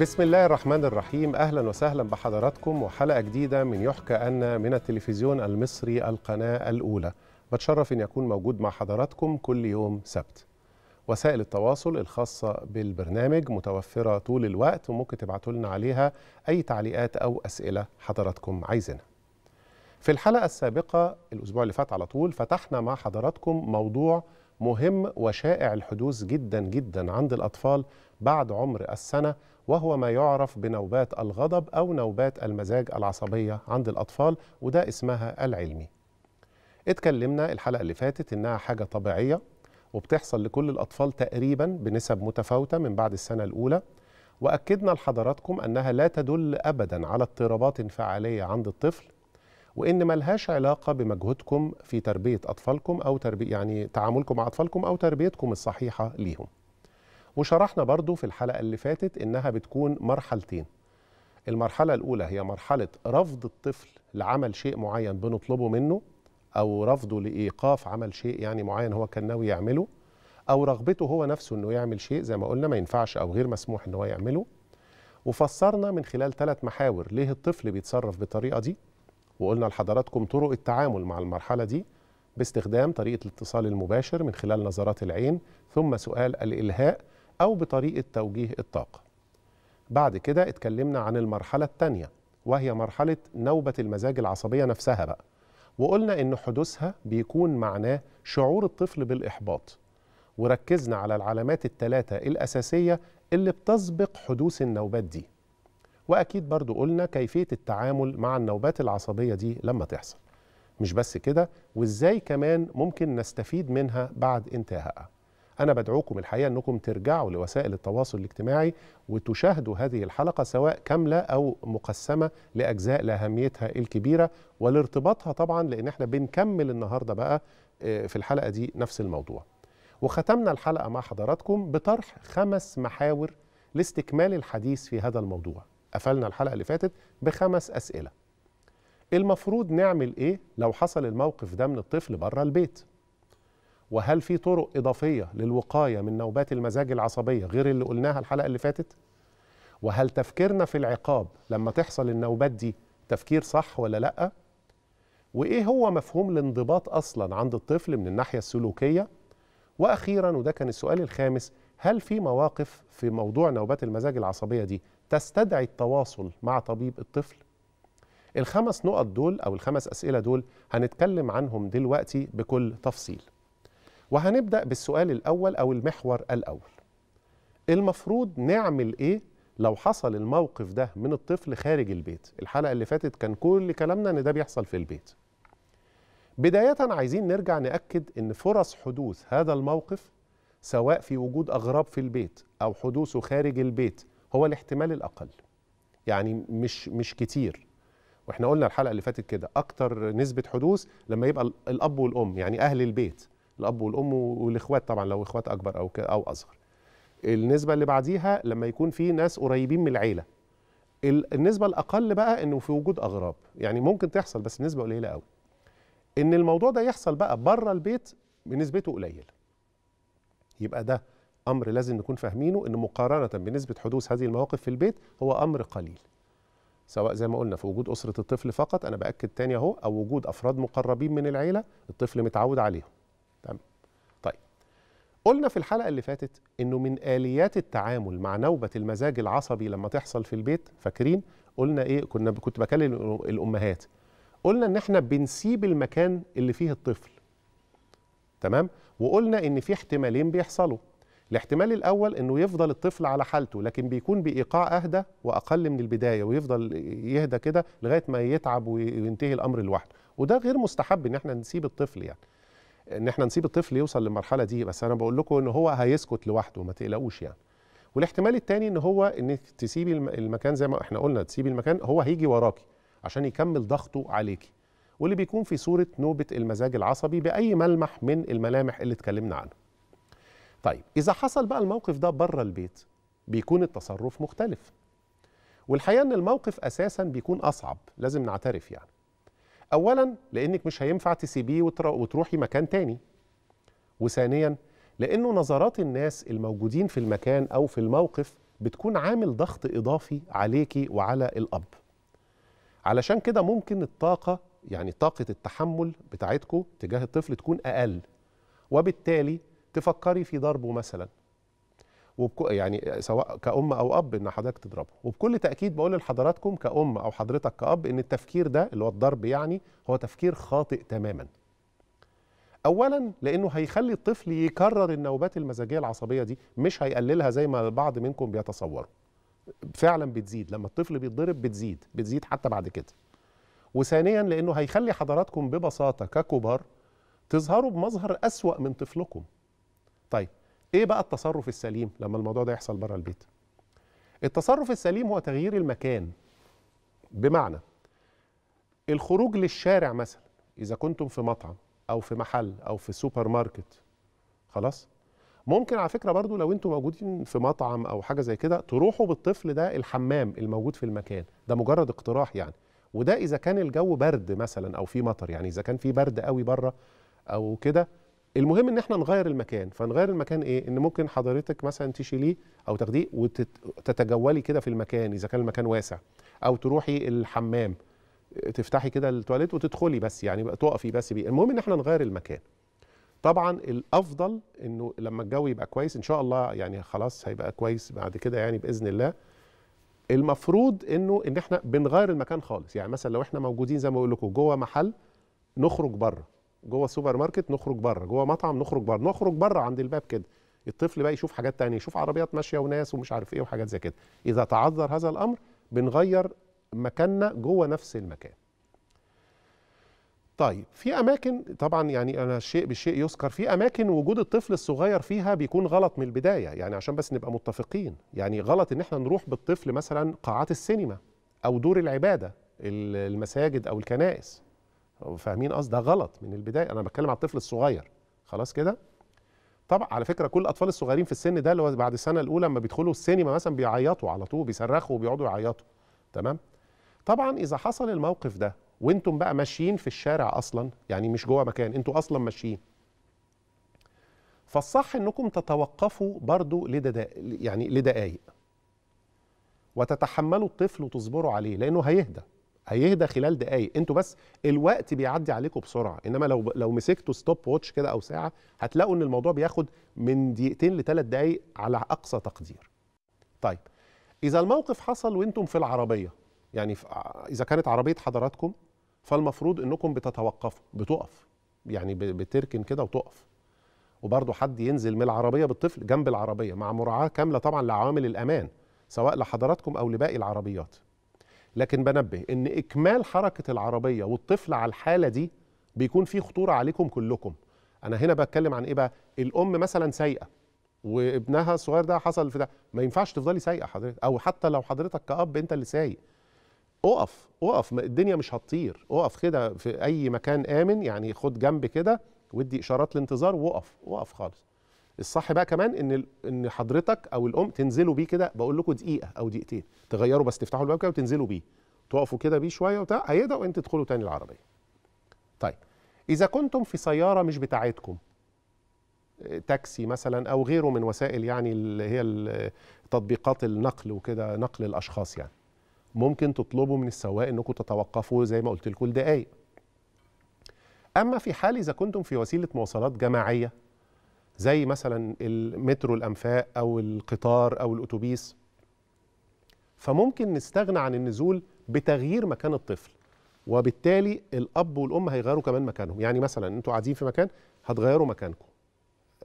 بسم الله الرحمن الرحيم اهلا وسهلا بحضراتكم وحلقه جديده من يحكى ان من التلفزيون المصري القناه الاولى بتشرف ان يكون موجود مع حضراتكم كل يوم سبت وسائل التواصل الخاصة بالبرنامج متوفرة طول الوقت وممكن تبعتوا لنا عليها أي تعليقات أو أسئلة حضراتكم عايزينها. في الحلقة السابقة الأسبوع اللي فات على طول فتحنا مع حضراتكم موضوع مهم وشائع الحدوث جدا جدا عند الأطفال بعد عمر السنة وهو ما يعرف بنوبات الغضب أو نوبات المزاج العصبية عند الأطفال وده اسمها العلمي اتكلمنا الحلقة اللي فاتت إنها حاجة طبيعية وبتحصل لكل الأطفال تقريبا بنسب متفاوتة من بعد السنة الأولى وأكدنا لحضراتكم أنها لا تدل أبدا على اضطرابات انفعالية عند الطفل وإن ملهاش علاقة بمجهودكم في تربية أطفالكم أو تربية يعني تعاملكم مع أطفالكم أو تربيتكم الصحيحة ليهم وشرحنا برضو في الحلقة اللي فاتت إنها بتكون مرحلتين المرحلة الأولى هي مرحلة رفض الطفل لعمل شيء معين بنطلبه منه أو رفضه لإيقاف عمل شيء يعني معين هو كان ناوي يعمله أو رغبته هو نفسه إنه يعمل شيء زي ما قلنا ما ينفعش أو غير مسموح إن هو يعمله وفسرنا من خلال ثلاث محاور ليه الطفل بيتصرف بالطريقة دي وقلنا لحضراتكم طرق التعامل مع المرحلة دي باستخدام طريقة الاتصال المباشر من خلال نظرات العين ثم سؤال الإلهاء أو بطريقة توجيه الطاقة بعد كده اتكلمنا عن المرحلة الثانية وهي مرحلة نوبة المزاج العصبية نفسها بقى وقلنا إن حدوثها بيكون معناه شعور الطفل بالإحباط وركزنا على العلامات الثلاثة الأساسية اللي بتسبق حدوث النوبات دي وأكيد برضو قلنا كيفية التعامل مع النوبات العصبية دي لما تحصل مش بس كده وإزاي كمان ممكن نستفيد منها بعد انتهائها أنا بدعوكم الحقيقة أنكم ترجعوا لوسائل التواصل الاجتماعي وتشاهدوا هذه الحلقة سواء كاملة أو مقسمة لأجزاء لأهميتها الكبيرة ولارتباطها طبعا لأن احنا بنكمل النهاردة بقى آه، في الحلقة دي نفس الموضوع وختمنا الحلقة مع حضراتكم بطرح خمس محاور لاستكمال الحديث في هذا الموضوع قفلنا الحلقة اللي فاتت بخمس أسئلة المفروض نعمل إيه لو حصل الموقف ده من الطفل بره البيت؟ وهل في طرق إضافية للوقاية من نوبات المزاج العصبية غير اللي قلناها الحلقة اللي فاتت؟ وهل تفكيرنا في العقاب لما تحصل النوبات دي تفكير صح ولا لأ؟ وإيه هو مفهوم الانضباط أصلا عند الطفل من الناحية السلوكية؟ وأخيرا وده كان السؤال الخامس هل في مواقف في موضوع نوبات المزاج العصبية دي تستدعي التواصل مع طبيب الطفل؟ الخمس نقط دول أو الخمس أسئلة دول هنتكلم عنهم دلوقتي بكل تفصيل وهنبدأ بالسؤال الأول أو المحور الأول المفروض نعمل إيه لو حصل الموقف ده من الطفل خارج البيت الحلقة اللي فاتت كان كل كلامنا إن ده بيحصل في البيت بداية عايزين نرجع نأكد إن فرص حدوث هذا الموقف سواء في وجود أغراب في البيت أو حدوثه خارج البيت هو الاحتمال الأقل يعني مش مش كتير واحنا قلنا الحلقة اللي فاتت كده أكتر نسبة حدوث لما يبقى الأب والأم يعني أهل البيت الاب والام والاخوات طبعا لو اخوات اكبر او او اصغر النسبه اللي بعديها لما يكون في ناس قريبين من العيله النسبه الاقل بقى انه في وجود اغراب يعني ممكن تحصل بس النسبه قليله قوي ان الموضوع ده يحصل بقى بره البيت بنسبته قليله يبقى ده امر لازم نكون فاهمينه ان مقارنه بنسبه حدوث هذه المواقف في البيت هو امر قليل سواء زي ما قلنا في وجود اسره الطفل فقط انا باكد تاني اهو او وجود افراد مقربين من العيله الطفل متعود عليهم تمام طيب قلنا في الحلقه اللي فاتت انه من اليات التعامل مع نوبه المزاج العصبي لما تحصل في البيت فاكرين قلنا ايه كنا كنت بكلم الامهات قلنا ان احنا بنسيب المكان اللي فيه الطفل تمام وقلنا ان في احتمالين بيحصلوا الاحتمال الاول انه يفضل الطفل على حالته لكن بيكون بايقاع اهدى واقل من البدايه ويفضل يهدى كده لغايه ما يتعب وينتهي الامر لوحده وده غير مستحب ان احنا نسيب الطفل يعني ان احنا نسيب الطفل يوصل للمرحله دي بس انا بقول لكم ان هو هيسكت لوحده ما تقلقوش يعني والاحتمال الثاني ان هو انك تسيبي المكان زي ما احنا قلنا تسيبي المكان هو هيجي وراكي عشان يكمل ضغطه عليكي واللي بيكون في صوره نوبه المزاج العصبي باي ملمح من الملامح اللي اتكلمنا عنها طيب اذا حصل بقى الموقف ده بره البيت بيكون التصرف مختلف والحقيقه ان الموقف اساسا بيكون اصعب لازم نعترف يعني اولا لانك مش هينفع تسيبيه وتروحي مكان تاني وثانيا لانه نظرات الناس الموجودين في المكان او في الموقف بتكون عامل ضغط اضافي عليكي وعلى الاب علشان كده ممكن الطاقه يعني طاقه التحمل بتاعتكم تجاه الطفل تكون اقل وبالتالي تفكري في ضربه مثلا وبكو يعني سواء كأم أو أب إن حضرتك تضربه وبكل تأكيد بقول لحضراتكم كأم أو حضرتك كأب إن التفكير ده اللي هو الضرب يعني هو تفكير خاطئ تماما اولا لانه هيخلي الطفل يكرر النوبات المزاجيه العصبيه دي مش هيقللها زي ما البعض منكم بيتصوروا فعلا بتزيد لما الطفل بيتضرب بتزيد بتزيد حتى بعد كده وثانيا لانه هيخلي حضراتكم ببساطه ككبار تظهروا بمظهر اسوا من طفلكم طيب ايه بقى التصرف السليم لما الموضوع ده يحصل بره البيت التصرف السليم هو تغيير المكان بمعنى الخروج للشارع مثلا اذا كنتم في مطعم او في محل او في سوبر ماركت خلاص ممكن على فكره برضو لو انتم موجودين في مطعم او حاجه زي كده تروحوا بالطفل ده الحمام الموجود في المكان ده مجرد اقتراح يعني وده اذا كان الجو برد مثلا او في مطر يعني اذا كان في برد قوي بره او كده المهم ان احنا نغير المكان فنغير المكان ايه ان ممكن حضرتك مثلا تشيليه او تاخديه وتتجولي كده في المكان اذا كان المكان واسع او تروحي الحمام تفتحي كده التواليت وتدخلي بس يعني بقى تقفي بس بيه المهم ان احنا نغير المكان طبعا الافضل انه لما الجو يبقى كويس ان شاء الله يعني خلاص هيبقى كويس بعد كده يعني باذن الله المفروض انه ان احنا بنغير المكان خالص يعني مثلا لو احنا موجودين زي ما بقول لكم جوه محل نخرج بره جوه السوبر ماركت نخرج بره جوه مطعم نخرج بره نخرج بره عند الباب كده الطفل بقى يشوف حاجات تانية يشوف عربيات ماشيه وناس ومش عارف ايه وحاجات زي كده اذا تعذر هذا الامر بنغير مكاننا جوه نفس المكان طيب في اماكن طبعا يعني انا الشيء بالشيء يذكر في اماكن وجود الطفل الصغير فيها بيكون غلط من البدايه يعني عشان بس نبقى متفقين يعني غلط ان احنا نروح بالطفل مثلا قاعات السينما او دور العباده المساجد او الكنائس فاهمين قصد ده غلط من البدايه انا بتكلم على الطفل الصغير خلاص كده طبعا على فكره كل الاطفال الصغيرين في السن ده اللي هو بعد السنه الاولى لما بيدخلوا السينما مثلا بيعيطوا على طول بيصرخوا وبيقعدوا يعيطوا تمام طبعا اذا حصل الموقف ده وانتم بقى ماشيين في الشارع اصلا يعني مش جوه مكان انتوا اصلا ماشيين فالصح انكم تتوقفوا برضو لدقائق يعني لدقائق وتتحملوا الطفل وتصبروا عليه لانه هيهدى هيهدى خلال دقايق انتوا بس الوقت بيعدي عليكم بسرعه انما لو لو مسكتوا ستوب واتش كده او ساعه هتلاقوا ان الموضوع بياخد من دقيقتين لثلاث دقايق على اقصى تقدير طيب اذا الموقف حصل وانتم في العربيه يعني اذا كانت عربيه حضراتكم فالمفروض انكم بتتوقفوا بتقف يعني بتركن كده وتقف وبرضه حد ينزل من العربيه بالطفل جنب العربيه مع مراعاه كامله طبعا لعوامل الامان سواء لحضراتكم او لباقي العربيات لكن بنبه ان اكمال حركه العربيه والطفل على الحاله دي بيكون فيه خطوره عليكم كلكم انا هنا بتكلم عن ايه بقى الام مثلا سيئه وابنها الصغير ده حصل في ده ما ينفعش تفضلي سايقه حضرتك او حتى لو حضرتك كاب انت اللي سايق اقف اقف الدنيا مش هتطير اقف كده في اي مكان امن يعني خد جنب كده ودي اشارات الانتظار واقف واقف خالص الصح بقى كمان ان ان حضرتك او الام تنزلوا بيه كده بقول لكم دقيقه او دقيقتين تغيروا بس تفتحوا الباب كده وتنزلوا بيه تقفوا كده بيه شويه وبتاع هيبدا وانت تدخلوا تاني العربيه طيب اذا كنتم في سياره مش بتاعتكم تاكسي مثلا او غيره من وسائل يعني اللي هي تطبيقات النقل وكده نقل الاشخاص يعني ممكن تطلبوا من السواق انكم تتوقفوا زي ما قلت لكم لدقائق اما في حال اذا كنتم في وسيله مواصلات جماعيه زي مثلا المترو الأنفاق أو القطار أو الأتوبيس فممكن نستغنى عن النزول بتغيير مكان الطفل وبالتالي الأب والأم هيغيروا كمان مكانهم يعني مثلا أنتوا قاعدين في مكان هتغيروا مكانكم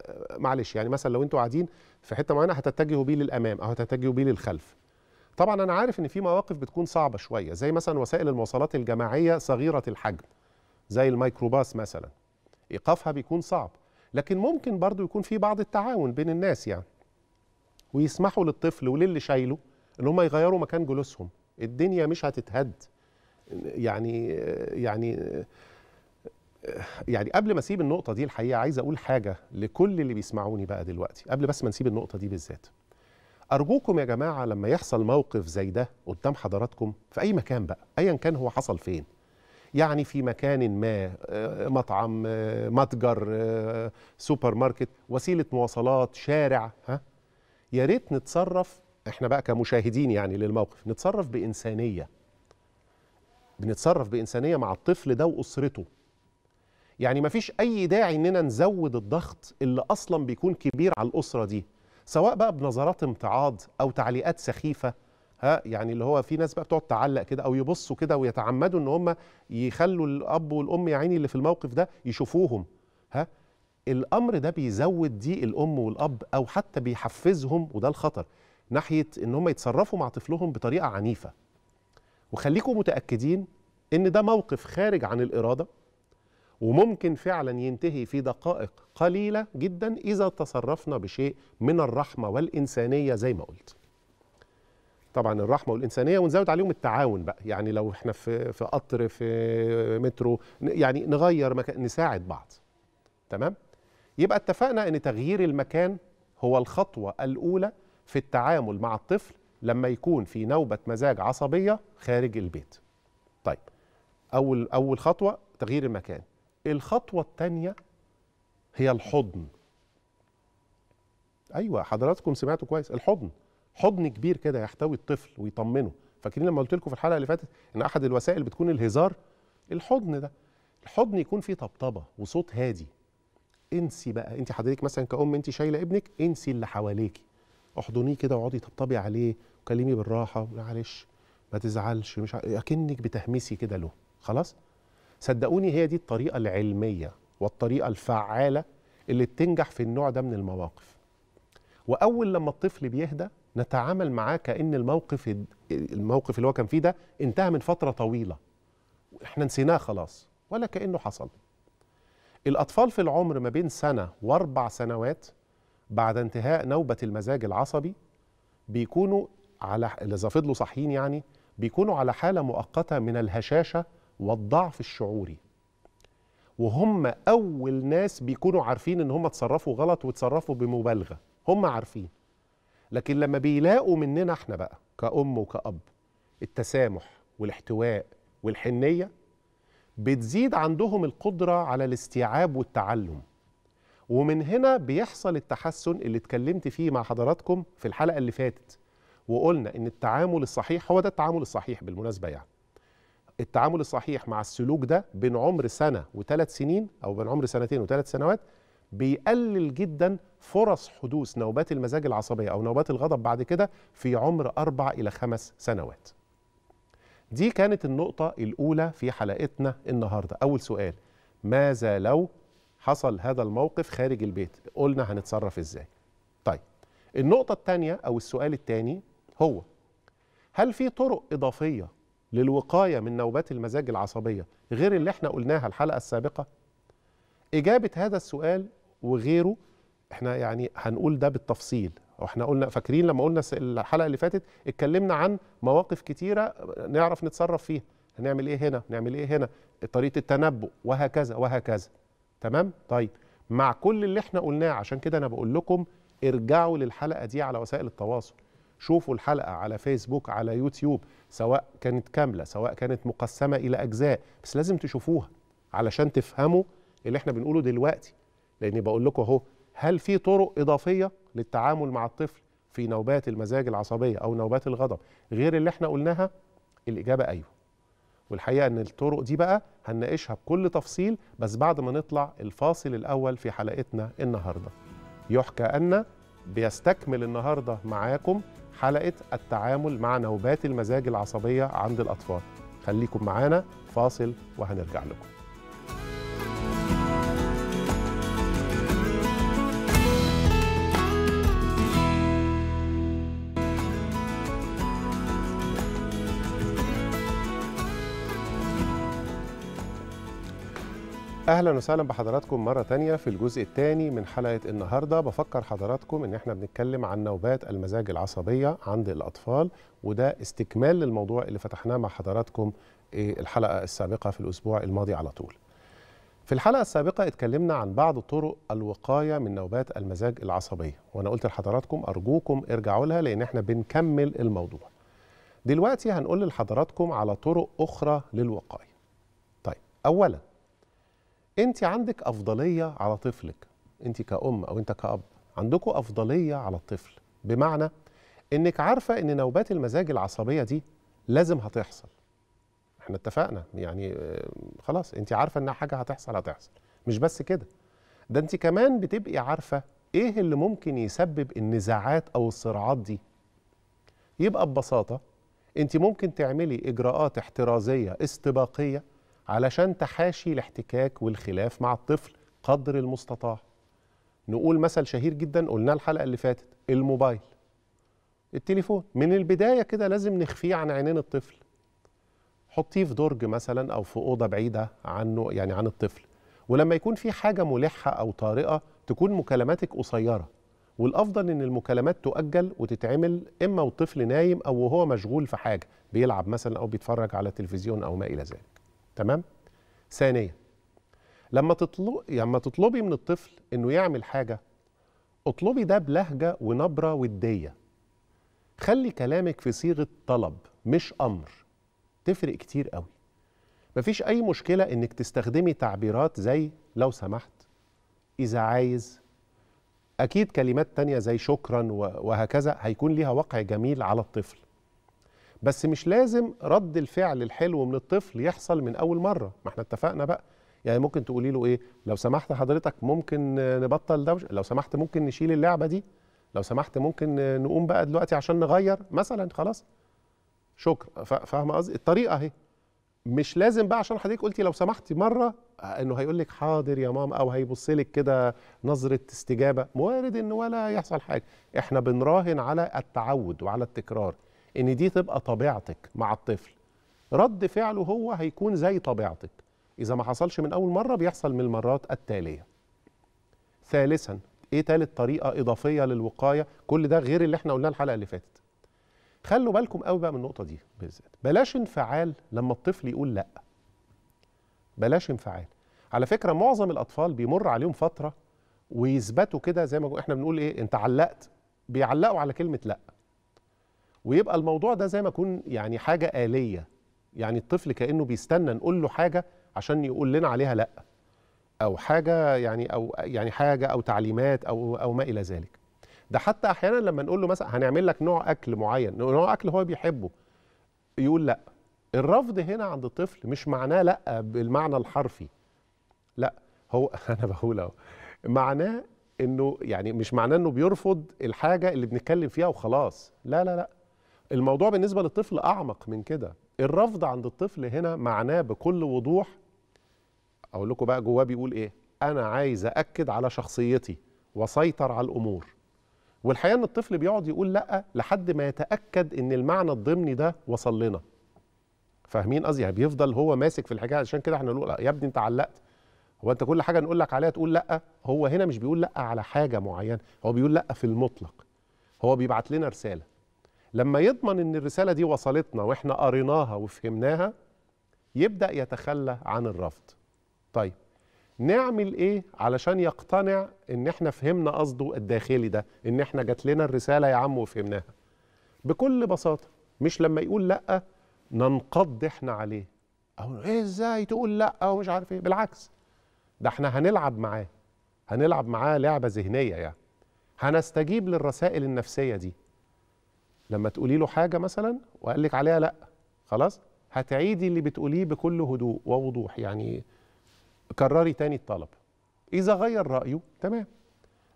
آه، معلش يعني مثلا لو انتوا قاعدين في حته معينه هتتجهوا بيه للامام او هتتجهوا بيه للخلف طبعا انا عارف ان في مواقف بتكون صعبه شويه زي مثلا وسائل المواصلات الجماعيه صغيره الحجم زي الميكروباص مثلا ايقافها بيكون صعب لكن ممكن برضو يكون في بعض التعاون بين الناس يعني ويسمحوا للطفل وللي شايله ان هم يغيروا مكان جلوسهم الدنيا مش هتتهد يعني يعني يعني قبل ما اسيب النقطه دي الحقيقه عايز اقول حاجه لكل اللي بيسمعوني بقى دلوقتي قبل بس ما نسيب النقطه دي بالذات ارجوكم يا جماعه لما يحصل موقف زي ده قدام حضراتكم في اي مكان بقى ايا كان هو حصل فين يعني في مكان ما آه، مطعم آه، متجر آه، سوبر ماركت وسيله مواصلات شارع ها يا ريت نتصرف احنا بقى كمشاهدين يعني للموقف نتصرف بانسانيه بنتصرف بانسانيه مع الطفل ده واسرته يعني ما فيش اي داعي اننا نزود الضغط اللي اصلا بيكون كبير على الاسره دي سواء بقى بنظرات امتعاض او تعليقات سخيفه ها يعني اللي هو في ناس بقى بتقعد تعلق كده او يبصوا كده ويتعمدوا ان هم يخلوا الاب والام يا عيني اللي في الموقف ده يشوفوهم ها الامر ده بيزود ضيق الام والاب او حتى بيحفزهم وده الخطر ناحيه ان هم يتصرفوا مع طفلهم بطريقه عنيفه وخليكم متاكدين ان ده موقف خارج عن الاراده وممكن فعلا ينتهي في دقائق قليله جدا اذا تصرفنا بشيء من الرحمه والانسانيه زي ما قلت طبعا الرحمه والانسانيه ونزود عليهم التعاون بقى يعني لو احنا في في قطر في مترو يعني نغير مكان نساعد بعض تمام يبقى اتفقنا ان تغيير المكان هو الخطوه الاولى في التعامل مع الطفل لما يكون في نوبه مزاج عصبيه خارج البيت طيب اول اول خطوه تغيير المكان الخطوه الثانيه هي الحضن ايوه حضراتكم سمعتوا كويس الحضن حضن كبير كده يحتوي الطفل ويطمنه فاكرين لما قلت لكم في الحلقه اللي فاتت ان احد الوسائل بتكون الهزار الحضن ده الحضن يكون فيه طبطبه وصوت هادي انسي بقى انت حضرتك مثلا كأم انت شايله ابنك انسي اللي حواليكي احضنيه كده واقعدي طبطبي عليه وكلمي بالراحه معلش ما تزعلش مش اكنك بتهمسي كده له خلاص صدقوني هي دي الطريقه العلميه والطريقه الفعاله اللي بتنجح في النوع ده من المواقف واول لما الطفل بيهدى نتعامل معاه كان الموقف الموقف اللي هو كان فيه ده انتهى من فتره طويله احنا نسيناه خلاص ولا كانه حصل الاطفال في العمر ما بين سنه واربع سنوات بعد انتهاء نوبه المزاج العصبي بيكونوا على اذا فضلوا صحيين يعني بيكونوا على حاله مؤقته من الهشاشه والضعف الشعوري وهم اول ناس بيكونوا عارفين ان هم اتصرفوا غلط وتصرفوا بمبالغه هم عارفين لكن لما بيلاقوا مننا احنا بقى كأم وكأب التسامح والاحتواء والحنية بتزيد عندهم القدرة على الاستيعاب والتعلم ومن هنا بيحصل التحسن اللي اتكلمت فيه مع حضراتكم في الحلقة اللي فاتت وقلنا ان التعامل الصحيح هو ده التعامل الصحيح بالمناسبة يعني التعامل الصحيح مع السلوك ده بين عمر سنة وثلاث سنين أو بين عمر سنتين وثلاث سنوات بيقلل جدا فرص حدوث نوبات المزاج العصبية أو نوبات الغضب بعد كده في عمر أربع إلى خمس سنوات دي كانت النقطة الأولى في حلقتنا النهاردة أول سؤال ماذا لو حصل هذا الموقف خارج البيت قلنا هنتصرف إزاي طيب النقطة الثانية أو السؤال الثاني هو هل في طرق إضافية للوقاية من نوبات المزاج العصبية غير اللي احنا قلناها الحلقة السابقة إجابة هذا السؤال وغيره احنا يعني هنقول ده بالتفصيل واحنا قلنا فاكرين لما قلنا الحلقه اللي فاتت اتكلمنا عن مواقف كتيره نعرف نتصرف فيها هنعمل ايه هنا نعمل ايه هنا طريقه التنبؤ وهكذا وهكذا تمام طيب مع كل اللي احنا قلناه عشان كده انا بقول لكم ارجعوا للحلقه دي على وسائل التواصل شوفوا الحلقه على فيسبوك على يوتيوب سواء كانت كامله سواء كانت مقسمه الى اجزاء بس لازم تشوفوها علشان تفهموا اللي احنا بنقوله دلوقتي لاني بقول لكم اهو هل في طرق اضافيه للتعامل مع الطفل في نوبات المزاج العصبيه او نوبات الغضب غير اللي احنا قلناها الاجابه ايوه والحقيقه ان الطرق دي بقى هنناقشها بكل تفصيل بس بعد ما نطلع الفاصل الاول في حلقتنا النهارده يحكى ان بيستكمل النهارده معاكم حلقه التعامل مع نوبات المزاج العصبيه عند الاطفال خليكم معانا فاصل وهنرجع لكم اهلا وسهلا بحضراتكم مره تانية في الجزء الثاني من حلقه النهارده بفكر حضراتكم ان احنا بنتكلم عن نوبات المزاج العصبيه عند الاطفال وده استكمال للموضوع اللي فتحناه مع حضراتكم إيه، الحلقه السابقه في الاسبوع الماضي على طول في الحلقه السابقه اتكلمنا عن بعض طرق الوقايه من نوبات المزاج العصبيه وانا قلت لحضراتكم ارجوكم ارجعوا لها لان احنا بنكمل الموضوع دلوقتي هنقول لحضراتكم على طرق اخرى للوقايه طيب اولا انت عندك افضليه على طفلك انت كأم او انت كأب عندكوا افضليه على الطفل بمعنى انك عارفه ان نوبات المزاج العصبيه دي لازم هتحصل احنا اتفقنا يعني خلاص انت عارفه ان حاجه هتحصل هتحصل مش بس كده ده انت كمان بتبقي عارفه ايه اللي ممكن يسبب النزاعات او الصراعات دي يبقى ببساطه انت ممكن تعملي اجراءات احترازيه استباقيه علشان تحاشي الاحتكاك والخلاف مع الطفل قدر المستطاع نقول مثل شهير جدا قلناه الحلقه اللي فاتت الموبايل التليفون من البدايه كده لازم نخفيه عن عينين الطفل حطيه في درج مثلا او في اوضه بعيده عنه يعني عن الطفل ولما يكون في حاجه ملحه او طارئه تكون مكالماتك قصيره والافضل ان المكالمات تؤجل وتتعمل اما والطفل نايم او وهو مشغول في حاجه بيلعب مثلا او بيتفرج على تلفزيون او ما الى ذلك تمام ثانيا لما تطلب لما تطلبي من الطفل انه يعمل حاجه اطلبي ده بلهجه ونبره وديه خلي كلامك في صيغه طلب مش امر تفرق كتير قوي مفيش اي مشكله انك تستخدمي تعبيرات زي لو سمحت اذا عايز اكيد كلمات تانية زي شكرا وهكذا هيكون ليها وقع جميل على الطفل بس مش لازم رد الفعل الحلو من الطفل يحصل من اول مره ما احنا اتفقنا بقى يعني ممكن تقولي له ايه لو سمحت حضرتك ممكن نبطل دوشه لو سمحت ممكن نشيل اللعبه دي لو سمحت ممكن نقوم بقى دلوقتي عشان نغير مثلا خلاص شكرا فاهمه قصدي الطريقه اهي مش لازم بقى عشان حضرتك قلتي لو سمحت مره انه هيقول لك حاضر يا ماما او هيبص لك كده نظره استجابه وارد انه ولا يحصل حاجه احنا بنراهن على التعود وعلى التكرار ان دي تبقى طبيعتك مع الطفل رد فعله هو هيكون زي طبيعتك اذا ما حصلش من اول مره بيحصل من المرات التاليه ثالثا ايه تالت طريقه اضافيه للوقايه كل ده غير اللي احنا قلناه الحلقه اللي فاتت خلوا بالكم قوي بقى من النقطه دي بالذات بلاش انفعال لما الطفل يقول لا بلاش انفعال على فكره معظم الاطفال بيمر عليهم فتره ويثبتوا كده زي ما احنا بنقول ايه انت علقت بيعلقوا على كلمه لا ويبقى الموضوع ده زي ما يكون يعني حاجه اليه يعني الطفل كانه بيستنى نقول له حاجه عشان يقول لنا عليها لا او حاجه يعني او يعني حاجه او تعليمات او او ما الى ذلك ده حتى احيانا لما نقول له مثلا هنعمل لك نوع اكل معين نوع اكل هو بيحبه يقول لا الرفض هنا عند الطفل مش معناه لا بالمعنى الحرفي لا هو انا بقول اهو معناه انه يعني مش معناه انه بيرفض الحاجه اللي بنتكلم فيها وخلاص لا لا لا الموضوع بالنسبة للطفل أعمق من كده الرفض عند الطفل هنا معناه بكل وضوح أقول لكم بقى جواه بيقول إيه أنا عايز أأكد على شخصيتي وسيطر على الأمور والحقيقة أن الطفل بيقعد يقول لأ لحد ما يتأكد أن المعنى الضمني ده وصل لنا فاهمين قصدي يعني بيفضل هو ماسك في الحكايه عشان كده احنا نقول يا ابني انت علقت هو انت كل حاجه نقول لك عليها تقول لا هو هنا مش بيقول لا على حاجه معينه هو بيقول لا في المطلق هو بيبعت لنا رساله لما يضمن ان الرساله دي وصلتنا واحنا قريناها وفهمناها يبدا يتخلى عن الرفض طيب نعمل ايه علشان يقتنع ان احنا فهمنا قصده الداخلي ده ان احنا جات لنا الرساله يا عم وفهمناها بكل بساطه مش لما يقول لا ننقض احنا عليه او ايه ازاي تقول لا ومش عارف ايه بالعكس ده احنا هنلعب معاه هنلعب معاه لعبه ذهنيه يعني هنستجيب للرسائل النفسيه دي لما تقولي له حاجه مثلا وقال لك عليها لا خلاص هتعيدي اللي بتقوليه بكل هدوء ووضوح يعني كرري تاني الطلب اذا غير رايه تمام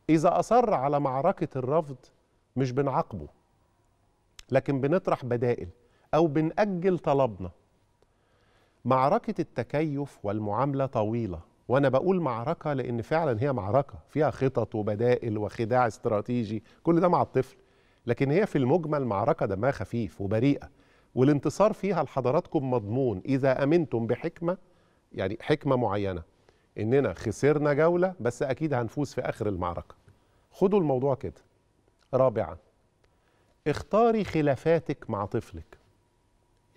اذا اصر على معركه الرفض مش بنعاقبه لكن بنطرح بدائل او بنأجل طلبنا معركه التكيف والمعامله طويله وانا بقول معركه لان فعلا هي معركه فيها خطط وبدائل وخداع استراتيجي كل ده مع الطفل لكن هي في المجمل معركة دمها خفيف وبريئة والانتصار فيها لحضراتكم مضمون إذا أمنتم بحكمة يعني حكمة معينة إننا خسرنا جولة بس أكيد هنفوز في آخر المعركة خدوا الموضوع كده رابعا اختاري خلافاتك مع طفلك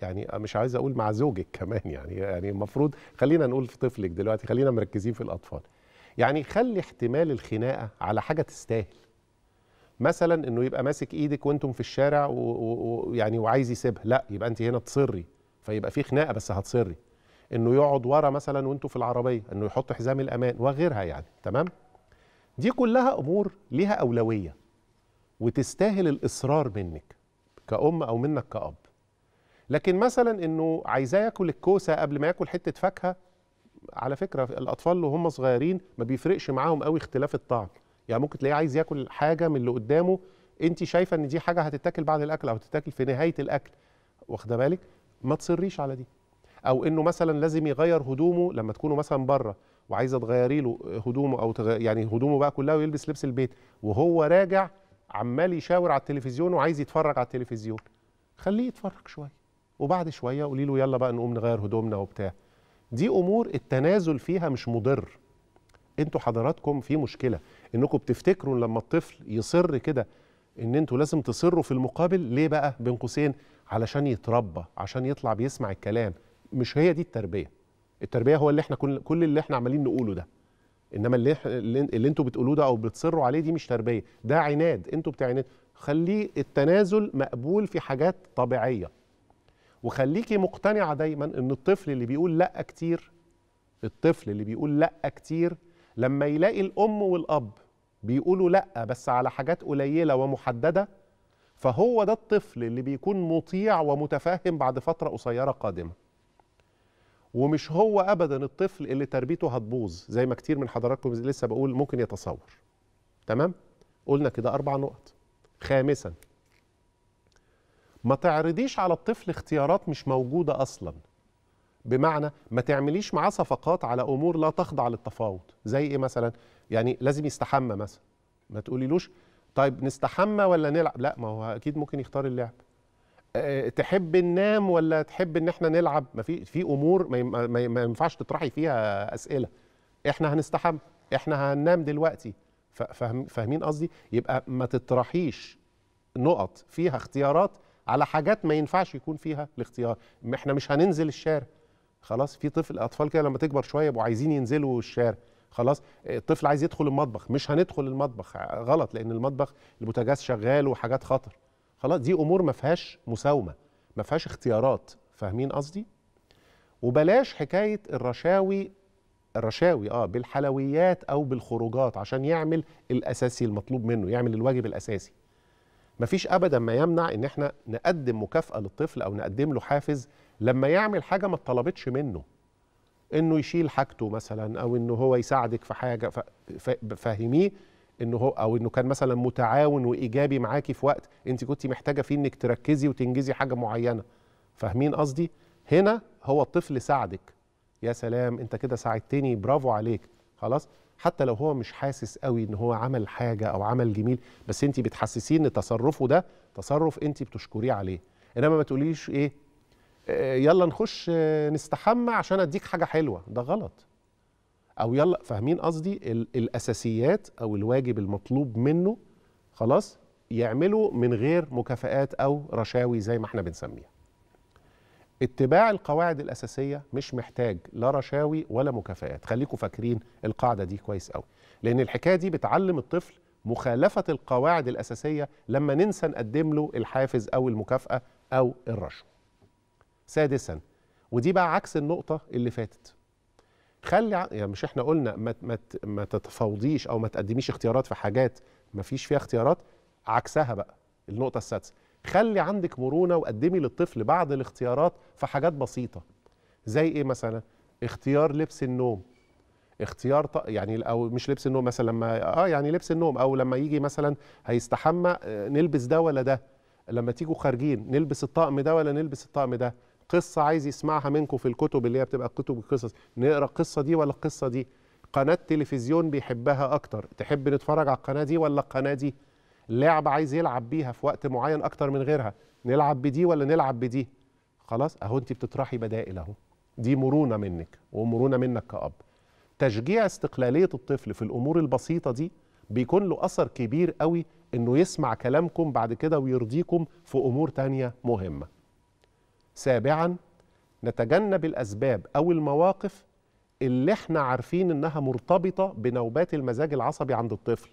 يعني مش عايز اقول مع زوجك كمان يعني يعني المفروض خلينا نقول في طفلك دلوقتي خلينا مركزين في الاطفال يعني خلي احتمال الخناقه على حاجه تستاهل مثلا انه يبقى ماسك ايدك وانتم في الشارع ويعني وعايز يسيبها لا يبقى انت هنا تصري فيبقى في خناقه بس هتصري انه يقعد ورا مثلا وانتم في العربيه انه يحط حزام الامان وغيرها يعني تمام دي كلها امور ليها اولويه وتستاهل الاصرار منك كأم او منك كأب لكن مثلا انه عايزاه ياكل الكوسه قبل ما ياكل حته فاكهه على فكره الاطفال وهم صغيرين ما بيفرقش معاهم قوي اختلاف الطعم يعني ممكن تلاقيه عايز ياكل حاجه من اللي قدامه انت شايفه ان دي حاجه هتتاكل بعد الاكل او هتتاكل في نهايه الاكل واخده بالك ما تصريش على دي او انه مثلا لازم يغير هدومه لما تكونوا مثلا بره وعايزه تغيري له هدومه او تغ... يعني هدومه بقى كلها ويلبس لبس البيت وهو راجع عمال يشاور على التلفزيون وعايز يتفرج على التلفزيون خليه يتفرج شويه وبعد شويه قولي له يلا بقى نقوم نغير هدومنا وبتاع دي امور التنازل فيها مش مضر انتوا حضراتكم في مشكله انكم بتفتكروا لما الطفل يصر كده ان انتوا لازم تصروا في المقابل ليه بقى بين قوسين علشان يتربى عشان يطلع بيسمع الكلام مش هي دي التربيه التربيه هو اللي احنا كل, كل اللي احنا عمالين نقوله ده انما اللي اللي انتوا بتقولوه ده او بتصروا عليه دي مش تربيه ده عناد انتوا بتاع خليه التنازل مقبول في حاجات طبيعيه وخليكي مقتنعه دايما ان الطفل اللي بيقول لا كتير الطفل اللي بيقول لا كتير لما يلاقي الام والاب بيقولوا لا بس على حاجات قليله ومحدده فهو ده الطفل اللي بيكون مطيع ومتفاهم بعد فتره قصيره قادمه ومش هو ابدا الطفل اللي تربيته هتبوظ زي ما كتير من حضراتكم لسه بقول ممكن يتصور تمام قلنا كده اربع نقط خامسا ما تعرضيش على الطفل اختيارات مش موجوده اصلا بمعنى ما تعمليش معاه صفقات على امور لا تخضع للتفاوض زي ايه مثلا يعني لازم يستحمى مثلا ما تقوليلوش طيب نستحمى ولا نلعب لا ما هو اكيد ممكن يختار اللعب أه تحب ننام ولا تحب ان احنا نلعب ما في في امور ما ينفعش تطرحي فيها اسئله احنا هنستحمى احنا هننام دلوقتي فاهمين قصدي يبقى ما تطرحيش نقط فيها اختيارات على حاجات ما ينفعش يكون فيها الاختيار احنا مش هننزل الشارع خلاص في طفل اطفال كده لما تكبر شويه يبقوا عايزين ينزلوا الشارع خلاص الطفل عايز يدخل المطبخ مش هندخل المطبخ غلط لان المطبخ البوتاجاز شغال وحاجات خطر خلاص دي امور ما فيهاش مساومه ما فيهاش اختيارات فاهمين قصدي وبلاش حكايه الرشاوي الرشاوي اه بالحلويات او بالخروجات عشان يعمل الاساسي المطلوب منه يعمل الواجب الاساسي مفيش ابدا ما يمنع ان احنا نقدم مكافاه للطفل او نقدم له حافز لما يعمل حاجه ما اتطلبتش منه انه يشيل حاجته مثلا او انه هو يساعدك في حاجه فاهميه انه هو او انه كان مثلا متعاون وايجابي معاكي في وقت انت كنت محتاجه فيه انك تركزي وتنجزي حاجه معينه فاهمين قصدي هنا هو الطفل ساعدك يا سلام انت كده ساعدتني برافو عليك خلاص حتى لو هو مش حاسس قوي ان هو عمل حاجه او عمل جميل بس انت بتحسسيه ان تصرفه ده تصرف انت بتشكريه عليه انما ما تقوليش ايه آه، يلا نخش آه، نستحمى عشان اديك حاجه حلوه ده غلط او يلا فاهمين قصدي الاساسيات او الواجب المطلوب منه خلاص يعمله من غير مكافئات او رشاوي زي ما احنا بنسميها اتباع القواعد الاساسيه مش محتاج لا رشاوي ولا مكافئات خليكم فاكرين القاعده دي كويس قوي لان الحكايه دي بتعلم الطفل مخالفه القواعد الاساسيه لما ننسى نقدم له الحافز او المكافاه او الرشوه سادسا ودي بقى عكس النقطه اللي فاتت خلي يعني مش احنا قلنا ما ما ما تتفاوضيش او ما تقدميش اختيارات في حاجات ما فيش فيها اختيارات عكسها بقى النقطه السادسه خلي عندك مرونه وقدمي للطفل بعض الاختيارات في حاجات بسيطه زي ايه مثلا اختيار لبس النوم اختيار ط... يعني او مش لبس النوم مثلا لما اه يعني لبس النوم او لما يجي مثلا هيستحمى آه، نلبس ده ولا ده لما تيجوا خارجين نلبس الطقم ده ولا نلبس الطقم ده قصه عايز يسمعها منكم في الكتب اللي هي بتبقى كتب القصص نقرا القصه دي ولا القصه دي قناه تلفزيون بيحبها اكتر تحب نتفرج على القناه دي ولا القناه دي لعب عايز يلعب بيها في وقت معين اكتر من غيرها نلعب بدي ولا نلعب بدي خلاص اهو انت بتطرحي بدائل اهو دي مرونه منك ومرونه منك كاب تشجيع استقلاليه الطفل في الامور البسيطه دي بيكون له اثر كبير قوي انه يسمع كلامكم بعد كده ويرضيكم في امور تانية مهمه سابعا نتجنب الأسباب أو المواقف اللي احنا عارفين إنها مرتبطة بنوبات المزاج العصبي عند الطفل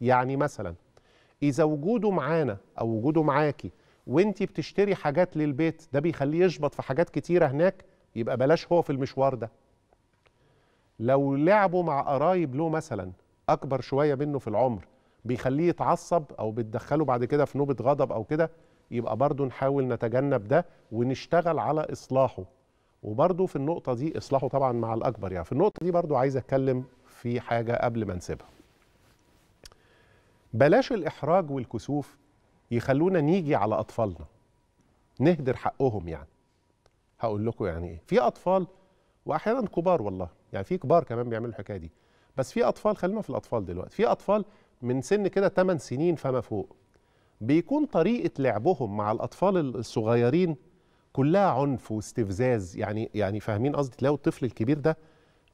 يعني مثلا إذا وجوده معانا أو وجوده معاكي وانتي بتشتري حاجات للبيت ده بيخليه يشبط في حاجات كتيرة هناك يبقى بلاش هو في المشوار ده لو لعبوا مع قرايب له مثلا أكبر شوية منه في العمر بيخليه يتعصب أو بتدخله بعد كده في نوبة غضب أو كده يبقى برضو نحاول نتجنب ده ونشتغل على إصلاحه وبرضو في النقطة دي إصلاحه طبعا مع الأكبر يعني في النقطة دي برضو عايز أتكلم في حاجة قبل ما نسيبها بلاش الإحراج والكسوف يخلونا نيجي على أطفالنا نهدر حقهم يعني هقول لكم يعني إيه في أطفال وأحيانا كبار والله يعني في كبار كمان بيعملوا الحكاية دي بس في أطفال خلينا في الأطفال دلوقتي في أطفال من سن كده 8 سنين فما فوق بيكون طريقة لعبهم مع الأطفال الصغيرين كلها عنف واستفزاز يعني يعني فاهمين قصدي تلاقوا الطفل الكبير ده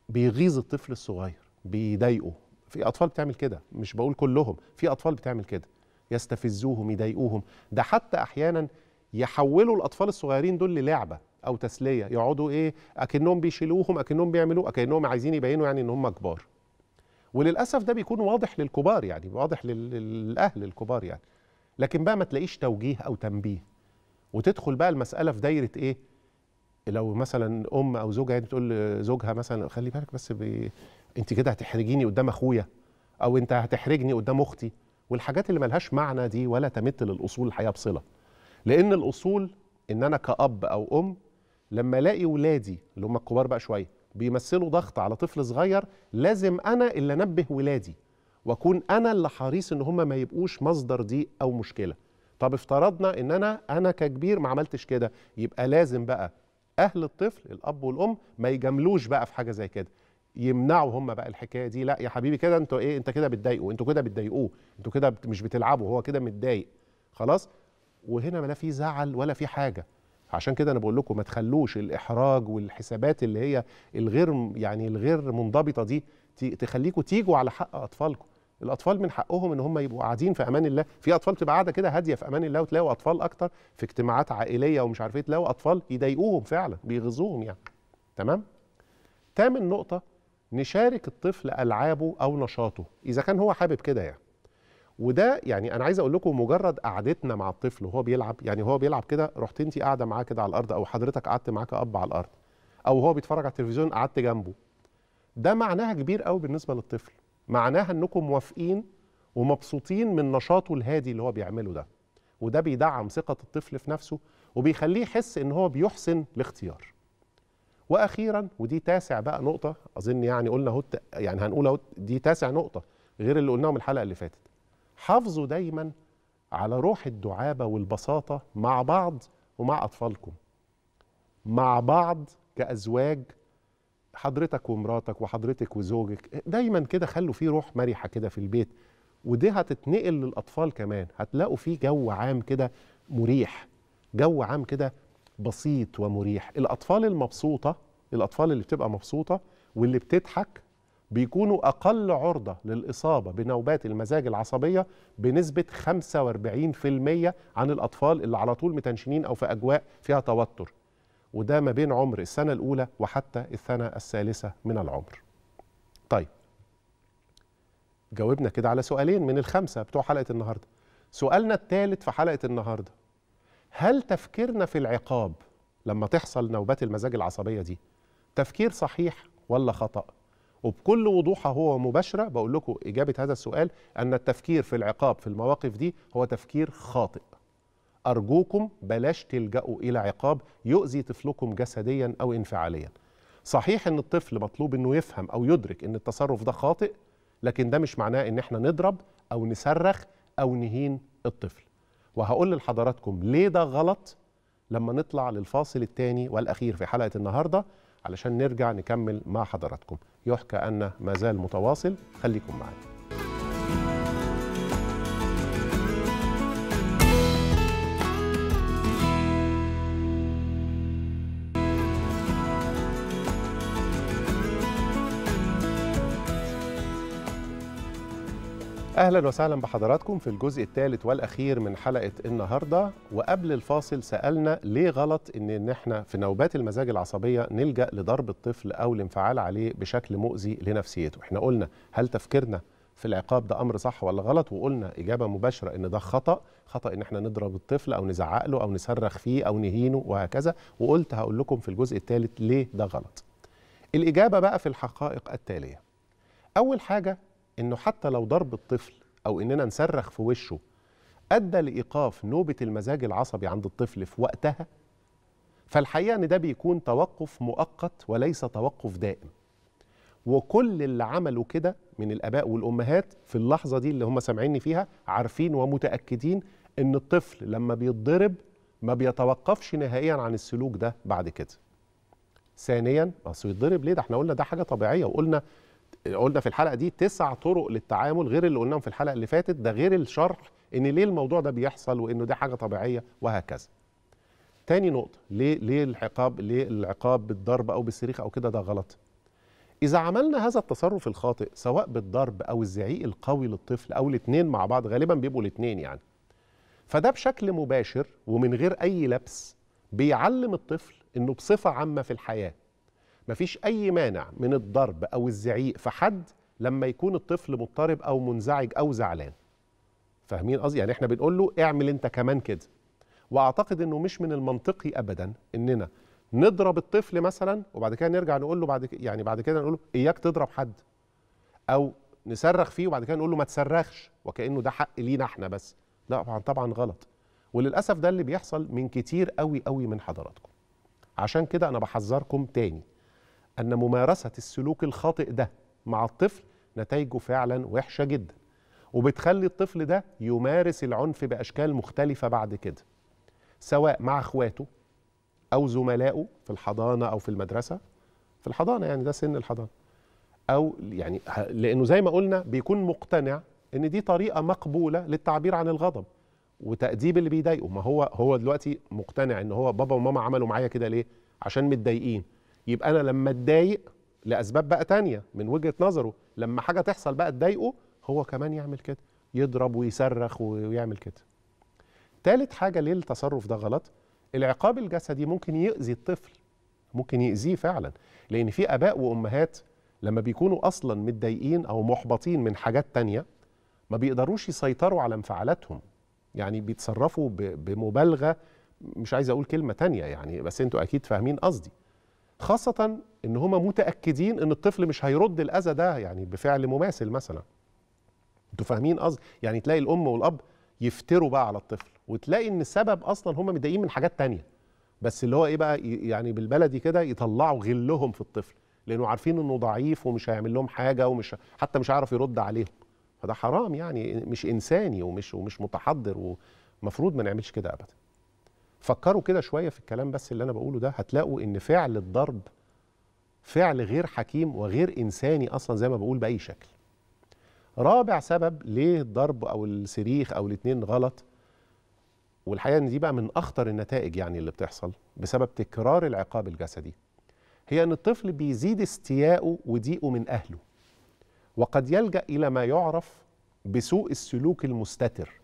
بيغيظ الطفل الصغير بيضايقه في أطفال بتعمل كده مش بقول كلهم في أطفال بتعمل كده يستفزوهم يضايقوهم ده حتى أحيانا يحولوا الأطفال الصغيرين دول للعبة أو تسلية يقعدوا إيه أكنهم بيشيلوهم أكنهم بيعملوا أكنهم عايزين يبينوا يعني إن هم كبار وللأسف ده بيكون واضح للكبار يعني واضح للأهل الكبار يعني لكن بقى ما تلاقيش توجيه او تنبيه وتدخل بقى المساله في دايره ايه لو مثلا ام او زوجها يعني تقول لزوجها مثلا خلي بالك بس بي... انت كده هتحرجيني قدام اخويا او انت هتحرجني قدام اختي والحاجات اللي ملهاش معنى دي ولا تمت للاصول الحياه بصله لان الاصول ان انا كاب او ام لما الاقي ولادي اللي هم الكبار بقى شويه بيمثلوا ضغط على طفل صغير لازم انا اللي انبه ولادي واكون انا اللي حريص ان هم ما يبقوش مصدر ضيق او مشكله طب افترضنا ان انا انا ككبير ما عملتش كده يبقى لازم بقى اهل الطفل الاب والام ما يجاملوش بقى في حاجه زي كده يمنعوا هم بقى الحكايه دي لا يا حبيبي كده انتوا ايه انت كده بتضايقوا انتوا كده بتضايقوه انتوا كده مش بتلعبوا هو كده متضايق خلاص وهنا ما لا في زعل ولا في حاجه عشان كده انا بقول لكم ما تخلوش الاحراج والحسابات اللي هي الغير يعني الغير منضبطه دي تخليكم تيجوا على حق اطفالكم الاطفال من حقهم ان هم يبقوا قاعدين في امان الله في اطفال بتبقى قاعده كده هاديه في امان الله وتلاقوا اطفال اكتر في اجتماعات عائليه ومش عارف ايه تلاقوا اطفال يضايقوهم فعلا بيغزوهم يعني تمام تامن نقطه نشارك الطفل العابه او نشاطه اذا كان هو حابب كده يعني وده يعني انا عايز اقول لكم مجرد قعدتنا مع الطفل وهو بيلعب يعني هو بيلعب كده رحت انت قاعده معاه كده على الارض او حضرتك قعدت معاه كأب على الارض او هو بيتفرج على التلفزيون قعدت جنبه ده معناها كبير قوي بالنسبه للطفل معناها انكم موافقين ومبسوطين من نشاطه الهادي اللي هو بيعمله ده وده بيدعم ثقه الطفل في نفسه وبيخليه يحس ان هو بيحسن الاختيار واخيرا ودي تاسع بقى نقطه اظن يعني قلنا اهو يعني هنقول اهو دي تاسع نقطه غير اللي قلناهم الحلقه اللي فاتت حافظوا دايما على روح الدعابه والبساطه مع بعض ومع اطفالكم مع بعض كازواج حضرتك ومراتك وحضرتك وزوجك دايما كده خلوا فيه روح مرحه كده في البيت ودي هتتنقل للاطفال كمان هتلاقوا فيه جو عام كده مريح جو عام كده بسيط ومريح الاطفال المبسوطه الاطفال اللي بتبقى مبسوطه واللي بتضحك بيكونوا اقل عرضه للاصابه بنوبات المزاج العصبيه بنسبه 45% عن الاطفال اللي على طول متنشنين او في اجواء فيها توتر وده ما بين عمر السنة الأولى وحتى السنة الثالثة من العمر طيب جاوبنا كده على سؤالين من الخمسة بتوع حلقة النهاردة سؤالنا الثالث في حلقة النهاردة هل تفكيرنا في العقاب لما تحصل نوبات المزاج العصبية دي تفكير صحيح ولا خطأ وبكل وضوح هو مباشرة بقول لكم إجابة هذا السؤال أن التفكير في العقاب في المواقف دي هو تفكير خاطئ أرجوكم بلاش تلجأوا إلى عقاب يؤذي طفلكم جسديا أو انفعاليا صحيح أن الطفل مطلوب أنه يفهم أو يدرك أن التصرف ده خاطئ لكن ده مش معناه أن احنا نضرب أو نصرخ أو نهين الطفل وهقول لحضراتكم ليه ده غلط لما نطلع للفاصل الثاني والأخير في حلقة النهاردة علشان نرجع نكمل مع حضراتكم يحكى أن ما زال متواصل خليكم معانا اهلا وسهلا بحضراتكم في الجزء الثالث والاخير من حلقه النهارده وقبل الفاصل سالنا ليه غلط ان ان احنا في نوبات المزاج العصبيه نلجا لضرب الطفل او الانفعال عليه بشكل مؤذي لنفسيته احنا قلنا هل تفكيرنا في العقاب ده امر صح ولا غلط وقلنا اجابه مباشره ان ده خطا خطا ان احنا نضرب الطفل او نزعق له او نصرخ فيه او نهينه وهكذا وقلت هقول لكم في الجزء الثالث ليه ده غلط الاجابه بقى في الحقائق التاليه اول حاجه انه حتى لو ضرب الطفل او اننا نصرخ في وشه ادى لايقاف نوبه المزاج العصبي عند الطفل في وقتها فالحقيقه ان ده بيكون توقف مؤقت وليس توقف دائم وكل اللي عملوا كده من الاباء والامهات في اللحظه دي اللي هم سامعيني فيها عارفين ومتاكدين ان الطفل لما بيتضرب ما بيتوقفش نهائيا عن السلوك ده بعد كده ثانيا اصل يتضرب ليه ده احنا قلنا ده حاجه طبيعيه وقلنا قلنا في الحلقه دي تسع طرق للتعامل غير اللي قلناهم في الحلقه اللي فاتت ده غير الشرح ان ليه الموضوع ده بيحصل وانه ده حاجه طبيعيه وهكذا تاني نقطه ليه ليه العقاب ليه العقاب بالضرب او بالصريخ او كده ده غلط إذا عملنا هذا التصرف الخاطئ سواء بالضرب أو الزعيق القوي للطفل أو الاثنين مع بعض غالبا بيبقوا الاثنين يعني فده بشكل مباشر ومن غير أي لبس بيعلم الطفل إنه بصفة عامة في الحياة مفيش أي مانع من الضرب أو الزعيق في حد لما يكون الطفل مضطرب أو منزعج أو زعلان فاهمين قصدي يعني احنا بنقول له اعمل انت كمان كده واعتقد انه مش من المنطقي ابدا اننا نضرب الطفل مثلا وبعد كده نرجع نقول له بعد كده يعني بعد كده نقول له اياك تضرب حد او نصرخ فيه وبعد كده نقول له ما تصرخش وكانه ده حق لينا احنا بس لا طبعا طبعا غلط وللاسف ده اللي بيحصل من كتير قوي قوي من حضراتكم عشان كده انا بحذركم تاني أن ممارسة السلوك الخاطئ ده مع الطفل نتائجه فعلا وحشة جدا وبتخلي الطفل ده يمارس العنف بأشكال مختلفة بعد كده سواء مع أخواته أو زملائه في الحضانة أو في المدرسة في الحضانة يعني ده سن الحضانة أو يعني لأنه زي ما قلنا بيكون مقتنع إن دي طريقة مقبولة للتعبير عن الغضب وتأديب اللي بيضايقه ما هو هو دلوقتي مقتنع إن هو بابا وماما عملوا معايا كده ليه؟ عشان متضايقين يبقى انا لما اتضايق لاسباب بقى تانية من وجهه نظره لما حاجه تحصل بقى تضايقه هو كمان يعمل كده يضرب ويصرخ ويعمل كده تالت حاجه ليه التصرف ده غلط العقاب الجسدي ممكن يؤذي الطفل ممكن يأذيه فعلا لأن في آباء وأمهات لما بيكونوا أصلا متضايقين أو محبطين من حاجات تانية ما بيقدروش يسيطروا على انفعالاتهم يعني بيتصرفوا بمبالغة مش عايز أقول كلمة تانية يعني بس أنتوا أكيد فاهمين قصدي خاصة ان هما متأكدين ان الطفل مش هيرد الاذى ده يعني بفعل مماثل مثلا انتوا فاهمين قصدي يعني تلاقي الام والاب يفتروا بقى على الطفل وتلاقي ان السبب اصلا هما متضايقين من حاجات تانية بس اللي هو ايه بقى يعني بالبلدي كده يطلعوا غلهم في الطفل لانه عارفين انه ضعيف ومش هيعمل لهم حاجه ومش حتى مش هيعرف يرد عليهم فده حرام يعني مش انساني ومش ومش متحضر ومفروض ما نعملش كده ابدا فكروا كده شويه في الكلام بس اللي انا بقوله ده هتلاقوا ان فعل الضرب فعل غير حكيم وغير انساني اصلا زي ما بقول باي شكل رابع سبب ليه الضرب او الصريخ او الاتنين غلط والحقيقه ان دي بقى من اخطر النتائج يعني اللي بتحصل بسبب تكرار العقاب الجسدي هي ان الطفل بيزيد استياءه وضيقه من اهله وقد يلجا الى ما يعرف بسوء السلوك المستتر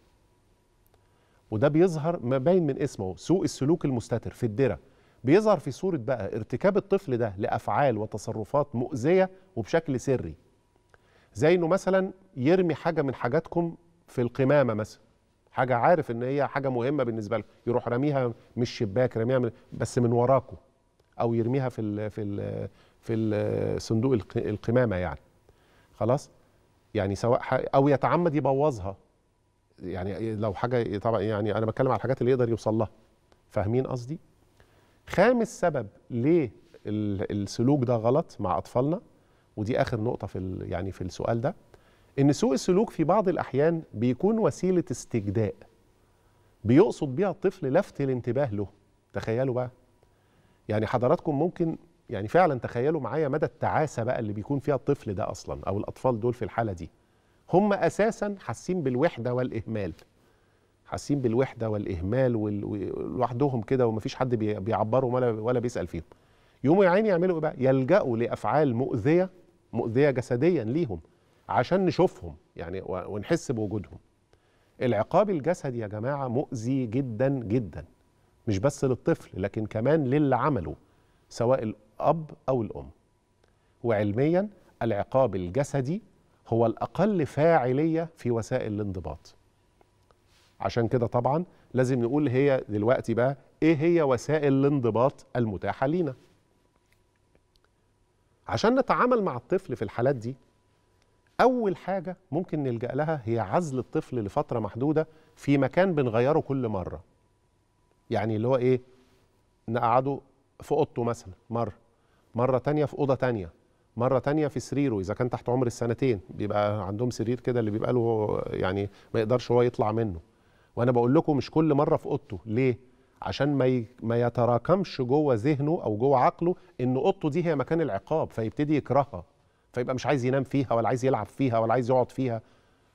وده بيظهر ما باين من اسمه سوء السلوك المستتر في الدرة بيظهر في صورة بقى ارتكاب الطفل ده لأفعال وتصرفات مؤذية وبشكل سري زي انه مثلا يرمي حاجة من حاجاتكم في القمامة مثلا حاجة عارف ان هي حاجة مهمة بالنسبة له يروح راميها من الشباك راميها من بس من وراكم او يرميها في الـ في الـ في صندوق القمامة يعني خلاص يعني سواء او يتعمد يبوظها يعني إيه، لو حاجه إيه، طبعا يعني انا بتكلم على الحاجات اللي يقدر يوصل لها فاهمين قصدي خامس سبب ليه السلوك ده غلط مع اطفالنا ودي اخر نقطه في يعني في السؤال ده ان سوء السلوك في بعض الاحيان بيكون وسيله استجداء بيقصد بيها الطفل لفت الانتباه له تخيلوا بقى يعني حضراتكم ممكن يعني فعلا تخيلوا معايا مدى التعاسه بقى اللي بيكون فيها الطفل ده اصلا او الاطفال دول في الحاله دي هم اساسا حاسين بالوحده والاهمال حاسين بالوحده والاهمال ولوحدهم كده ومفيش حد بيعبروا ولا ولا بيسال فيهم يقوموا يا عيني يعملوا ايه بقى يلجأوا لافعال مؤذيه مؤذيه جسديا ليهم عشان نشوفهم يعني ونحس بوجودهم العقاب الجسدي يا جماعه مؤذي جدا جدا مش بس للطفل لكن كمان للي عمله سواء الاب او الام وعلميا العقاب الجسدي هو الأقل فاعلية في وسائل الانضباط عشان كده طبعا لازم نقول هي دلوقتي بقى إيه هي وسائل الانضباط المتاحة لينا عشان نتعامل مع الطفل في الحالات دي أول حاجة ممكن نلجأ لها هي عزل الطفل لفترة محدودة في مكان بنغيره كل مرة يعني اللي هو إيه نقعده في أوضته مثلا مرة مرة تانية في أوضة تانية مره تانية في سريره اذا كان تحت عمر السنتين بيبقى عندهم سرير كده اللي بيبقى له يعني ما يقدرش هو يطلع منه وانا بقول لكم مش كل مره في اوضته ليه عشان ما ما يتراكمش جوه ذهنه او جوه عقله ان اوضته دي هي مكان العقاب فيبتدي يكرهها فيبقى مش عايز ينام فيها ولا عايز يلعب فيها ولا عايز يقعد فيها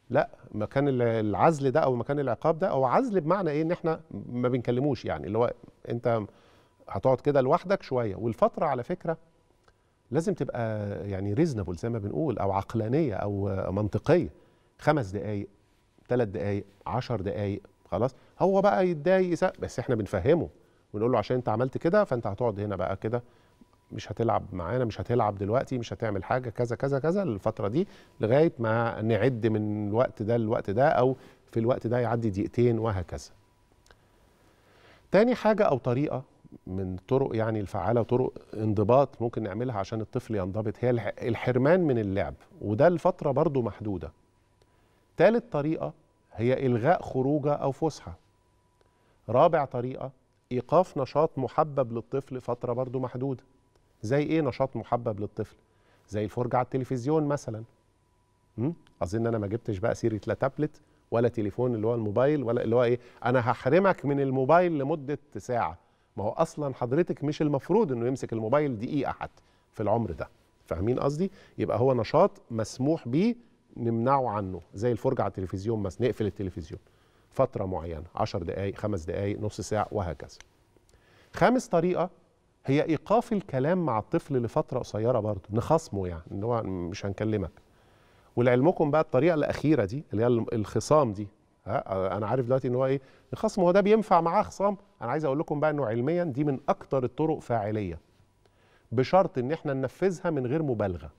لا مكان العزل ده او مكان العقاب ده او عزل بمعنى ايه ان احنا ما بنكلموش يعني اللي هو انت هتقعد كده لوحدك شويه والفتره على فكره لازم تبقى يعني ريزنبل زي ما بنقول او عقلانيه او منطقيه خمس دقائق ثلاث دقائق عشر دقائق خلاص هو بقى يتضايق بس احنا بنفهمه ونقول له عشان انت عملت كده فانت هتقعد هنا بقى كده مش هتلعب معانا مش هتلعب دلوقتي مش هتعمل حاجه كذا كذا كذا الفتره دي لغايه ما نعد من الوقت ده للوقت ده او في الوقت ده يعدي دقيقتين وهكذا تاني حاجه او طريقه من طرق يعني الفعاله طرق انضباط ممكن نعملها عشان الطفل ينضبط هي الحرمان من اللعب وده لفتره برضو محدوده ثالث طريقه هي الغاء خروجه او فسحه رابع طريقه ايقاف نشاط محبب للطفل فتره برضو محدوده زي ايه نشاط محبب للطفل زي الفرجه على التلفزيون مثلا اظن انا ما جبتش بقى سيره لا تابلت ولا تليفون اللي هو الموبايل ولا اللي هو ايه انا هحرمك من الموبايل لمده ساعه ما هو اصلا حضرتك مش المفروض انه يمسك الموبايل دقيقه حتى في العمر ده فاهمين قصدي يبقى هو نشاط مسموح بيه نمنعه عنه زي الفرجه على التلفزيون مثلا نقفل التلفزيون فتره معينه 10 دقائق 5 دقائق نص ساعه وهكذا خامس طريقه هي ايقاف الكلام مع الطفل لفتره قصيره برضه نخصمه يعني ان هو مش هنكلمك ولعلمكم بقى الطريقه الاخيره دي اللي هي الخصام دي انا عارف دلوقتي ان هو ايه الخصم هو ده بينفع معاه خصام انا عايز اقول لكم بقى انه علميا دي من اكتر الطرق فاعليه بشرط ان احنا ننفذها من غير مبالغه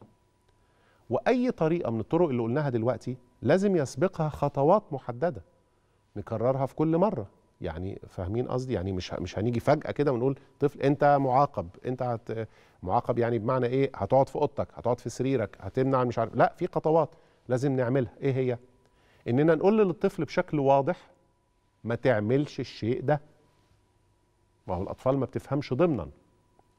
واي طريقه من الطرق اللي قلناها دلوقتي لازم يسبقها خطوات محدده نكررها في كل مره يعني فاهمين قصدي يعني مش مش هنيجي فجاه كده ونقول طفل انت معاقب انت هت معاقب يعني بمعنى ايه هتقعد في اوضتك هتقعد في سريرك هتمنع مش عارف لا في خطوات لازم نعملها ايه هي اننا نقول للطفل بشكل واضح ما تعملش الشيء ده ما هو الاطفال ما بتفهمش ضمنا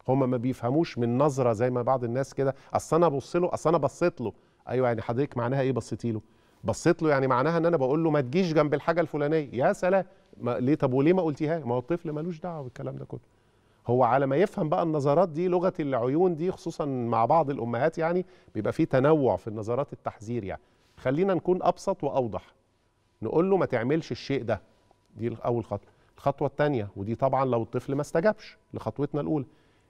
هما ما بيفهموش من نظره زي ما بعض الناس كده اصل انا ابص له اصل انا بصيت له ايوه يعني حضرتك معناها ايه بصيتي له بصيت له يعني معناها ان انا بقول له ما تجيش جنب الحاجه الفلانيه يا سلام ليه طب وليه ما قلتيها ما هو الطفل ملوش دعوه بالكلام ده كله هو على ما يفهم بقى النظرات دي لغه العيون دي خصوصا مع بعض الامهات يعني بيبقى في تنوع في النظرات التحذير يعني خلينا نكون ابسط واوضح نقول له ما تعملش الشيء ده دي اول خطوه الخطوه الثانيه ودي طبعا لو الطفل ما استجابش لخطوتنا الاولى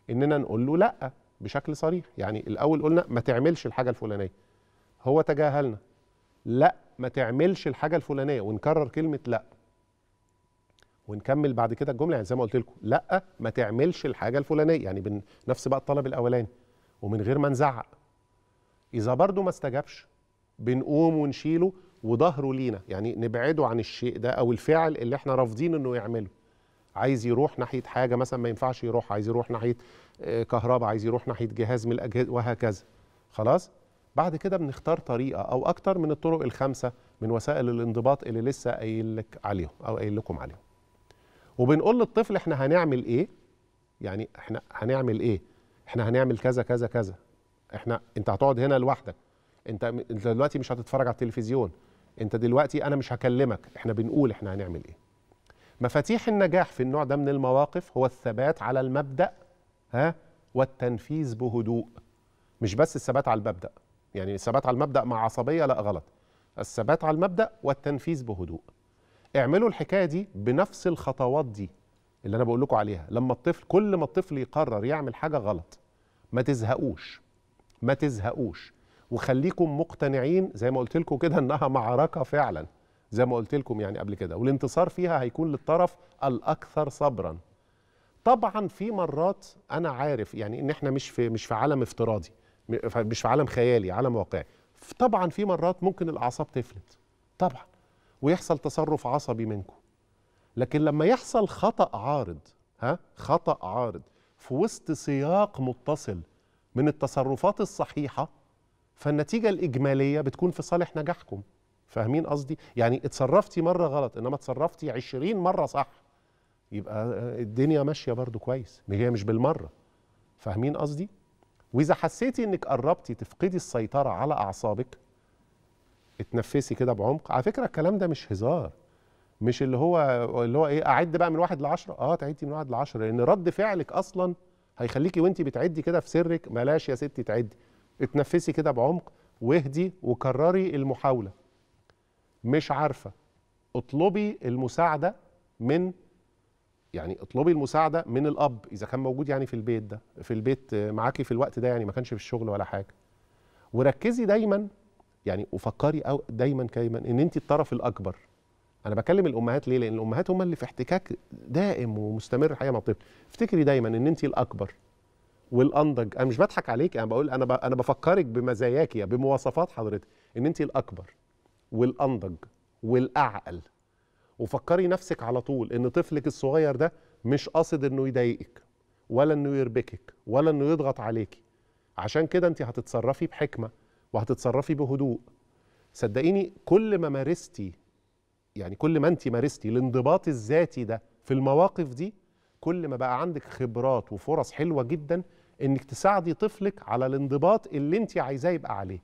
اننا نقول له لا بشكل صريح يعني الاول قلنا ما تعملش الحاجه الفلانيه هو تجاهلنا لا ما تعملش الحاجه الفلانيه ونكرر كلمه لا ونكمل بعد كده الجمله يعني زي ما قلت لكم لا ما تعملش الحاجه الفلانيه يعني بنفس بقى الطلب الاولاني ومن غير ما نزعق اذا برضه ما استجابش بنقوم ونشيله وظهره لينا يعني نبعده عن الشيء ده او الفعل اللي احنا رافضين انه يعمله عايز يروح ناحيه حاجه مثلا ما ينفعش يروح عايز يروح ناحيه آه، كهرباء عايز يروح ناحيه جهاز من الاجهزه وهكذا خلاص بعد كده بنختار طريقه او اكتر من الطرق الخمسه من وسائل الانضباط اللي لسه قايل لك عليهم او قايل لكم عليهم وبنقول للطفل احنا هنعمل ايه يعني احنا هنعمل ايه احنا هنعمل كذا كذا كذا احنا انت هتقعد هنا لوحدك انت انت دلوقتي مش هتتفرج على التلفزيون انت دلوقتي انا مش هكلمك احنا بنقول احنا هنعمل ايه مفاتيح النجاح في النوع ده من المواقف هو الثبات على المبدا ها والتنفيذ بهدوء مش بس الثبات على المبدا يعني الثبات على المبدا مع عصبيه لا غلط الثبات على المبدا والتنفيذ بهدوء اعملوا الحكايه دي بنفس الخطوات دي اللي انا بقول لكم عليها لما الطفل كل ما الطفل يقرر يعمل حاجه غلط ما تزهقوش ما تزهقوش وخليكم مقتنعين زي ما قلت لكم كده انها معركه فعلا زي ما قلت لكم يعني قبل كده والانتصار فيها هيكون للطرف الاكثر صبرا طبعا في مرات انا عارف يعني ان احنا مش في مش في عالم افتراضي مش في عالم خيالي عالم واقعي طبعا في مرات ممكن الاعصاب تفلت طبعا ويحصل تصرف عصبي منكم لكن لما يحصل خطا عارض ها خطا عارض في وسط سياق متصل من التصرفات الصحيحه فالنتيجه الاجماليه بتكون في صالح نجاحكم فاهمين قصدي يعني اتصرفتي مره غلط انما اتصرفتي 20 مره صح يبقى الدنيا ماشيه برضو كويس هي مش بالمره فاهمين قصدي واذا حسيتي انك قربتي تفقدي السيطره على اعصابك اتنفسي كده بعمق على فكره الكلام ده مش هزار مش اللي هو اللي هو ايه اعد بقى من واحد لعشرة اه تعدي من واحد لعشرة لان رد فعلك اصلا هيخليكي وانت بتعدي كده في سرك بلاش يا ستي تعدي اتنفسي كده بعمق واهدي وكرري المحاولة مش عارفة اطلبي المساعدة من يعني اطلبي المساعدة من الأب إذا كان موجود يعني في البيت ده في البيت معاكي في الوقت ده يعني ما كانش في الشغل ولا حاجة وركزي دايما يعني وفكري أو دايما كايما إن أنت الطرف الأكبر انا بكلم الامهات ليه لان الامهات هم اللي في احتكاك دائم ومستمر حقيقه مع الطفل افتكري دايما ان انت الاكبر والانضج انا مش بضحك عليك انا بقول انا انا بفكرك بمزاياك يا بمواصفات حضرتك ان انت الاكبر والانضج والاعقل وفكري نفسك على طول ان طفلك الصغير ده مش قاصد انه يضايقك ولا انه يربكك ولا انه يضغط عليكي عشان كده انت هتتصرفي بحكمه وهتتصرفي بهدوء صدقيني كل ما مارستي يعني كل ما انت مارستي الانضباط الذاتي ده في المواقف دي كل ما بقى عندك خبرات وفرص حلوه جدا انك تساعدي طفلك على الانضباط اللي انت عايزاه يبقى عليه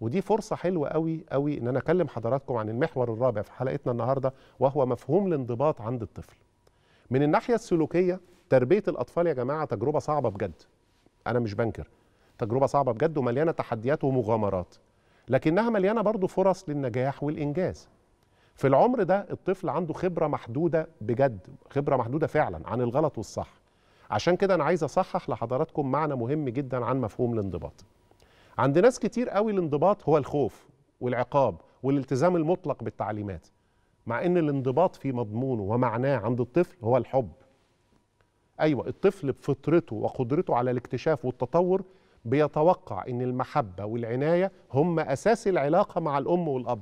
ودي فرصه حلوه قوي قوي ان انا اكلم حضراتكم عن المحور الرابع في حلقتنا النهارده وهو مفهوم الانضباط عند الطفل من الناحيه السلوكيه تربيه الاطفال يا جماعه تجربه صعبه بجد انا مش بنكر تجربه صعبه بجد ومليانه تحديات ومغامرات لكنها مليانه برضو فرص للنجاح والانجاز في العمر ده الطفل عنده خبره محدوده بجد خبره محدوده فعلا عن الغلط والصح عشان كده انا عايز اصحح لحضراتكم معنى مهم جدا عن مفهوم الانضباط عند ناس كتير قوي الانضباط هو الخوف والعقاب والالتزام المطلق بالتعليمات مع ان الانضباط في مضمونه ومعناه عند الطفل هو الحب ايوه الطفل بفطرته وقدرته على الاكتشاف والتطور بيتوقع ان المحبه والعنايه هم اساس العلاقه مع الام والاب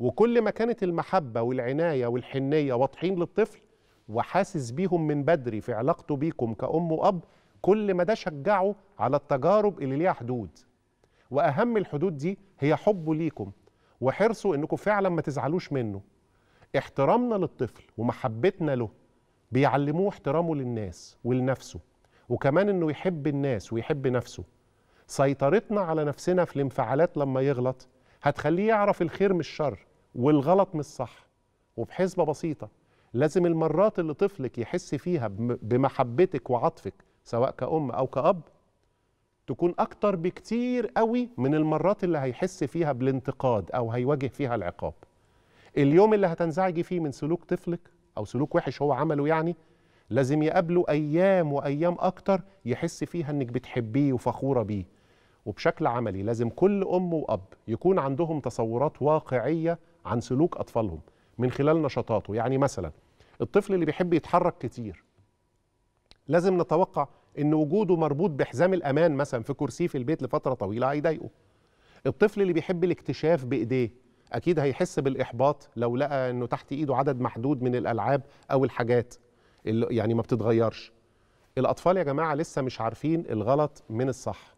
وكل ما كانت المحبه والعنايه والحنيه واضحين للطفل وحاسس بيهم من بدري في علاقته بيكم كأم وأب كل ما ده شجعه على التجارب اللي ليها حدود وأهم الحدود دي هي حبه ليكم وحرصه انكم فعلا ما تزعلوش منه احترامنا للطفل ومحبتنا له بيعلموه احترامه للناس ولنفسه وكمان انه يحب الناس ويحب نفسه سيطرتنا على نفسنا في الانفعالات لما يغلط هتخليه يعرف الخير من الشر والغلط من الصح وبحسبه بسيطه لازم المرات اللي طفلك يحس فيها بمحبتك وعطفك سواء كأم أو كأب تكون أكتر بكتير قوي من المرات اللي هيحس فيها بالانتقاد أو هيواجه فيها العقاب اليوم اللي هتنزعجي فيه من سلوك طفلك أو سلوك وحش هو عمله يعني لازم يقابله أيام وأيام أكتر يحس فيها إنك بتحبيه وفخورة بيه وبشكل عملي لازم كل أم وأب يكون عندهم تصورات واقعية عن سلوك أطفالهم من خلال نشاطاته يعني مثلا الطفل اللي بيحب يتحرك كتير لازم نتوقع ان وجوده مربوط بحزام الامان مثلا في كرسيه في البيت لفتره طويله هيضايقه الطفل اللي بيحب الاكتشاف بايديه اكيد هيحس بالاحباط لو لقى انه تحت ايده عدد محدود من الالعاب او الحاجات اللي يعني ما بتتغيرش الاطفال يا جماعه لسه مش عارفين الغلط من الصح